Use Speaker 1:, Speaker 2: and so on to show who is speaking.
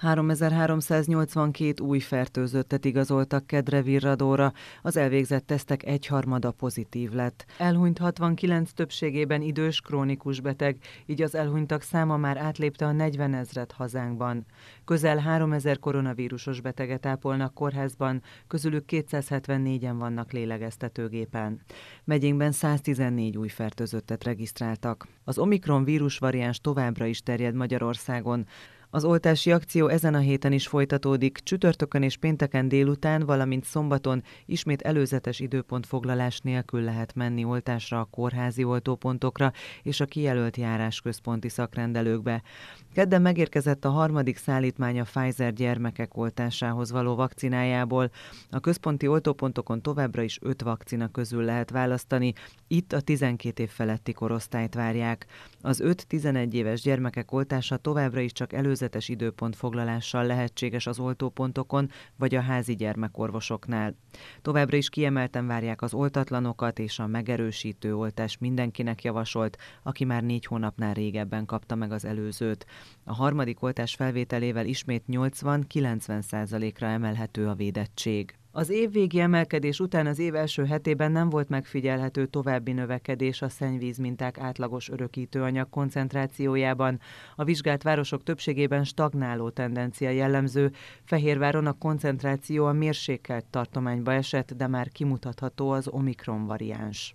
Speaker 1: 3382 új fertőzöttet igazoltak kedre virradóra, az elvégzett tesztek egyharmada pozitív lett. Elhunyt 69 többségében idős, krónikus beteg, így az elhunytak száma már átlépte a 40 ezret hazánkban. Közel 3000 koronavírusos beteget ápolnak kórházban, közülük 274-en vannak lélegeztetőgépen. Megyénkben 114 új fertőzöttet regisztráltak. Az Omikron vírus variáns továbbra is terjed Magyarországon. Az oltási akció ezen a héten is folytatódik, csütörtökön és pénteken délután, valamint szombaton ismét előzetes időpont foglalás nélkül lehet menni oltásra a kórházi oltópontokra és a kijelölt járásközponti szakrendelőkbe. Kedden megérkezett a harmadik szállítmány a Pfizer gyermekek oltásához való vakcinájából. A központi oltópontokon továbbra is öt vakcina közül lehet választani, itt a 12 év feletti korosztályt várják. Az 5-11 éves gyermekek oltása továbbra is csak előzetes előzetes időpontfoglalással lehetséges az oltópontokon vagy a házi gyermekorvosoknál. Továbbra is kiemelten várják az oltatlanokat és a megerősítő oltás mindenkinek javasolt, aki már négy hónapnál régebben kapta meg az előzőt. A harmadik oltás felvételével ismét 80-90 százalékra emelhető a védettség. Az évvégi emelkedés után az év első hetében nem volt megfigyelhető további növekedés a szennyvízminták átlagos örökítőanyag koncentrációjában. A vizsgált városok többségében stagnáló tendencia jellemző. Fehérváron a koncentráció a mérsékelt tartományba esett, de már kimutatható az omikron variáns.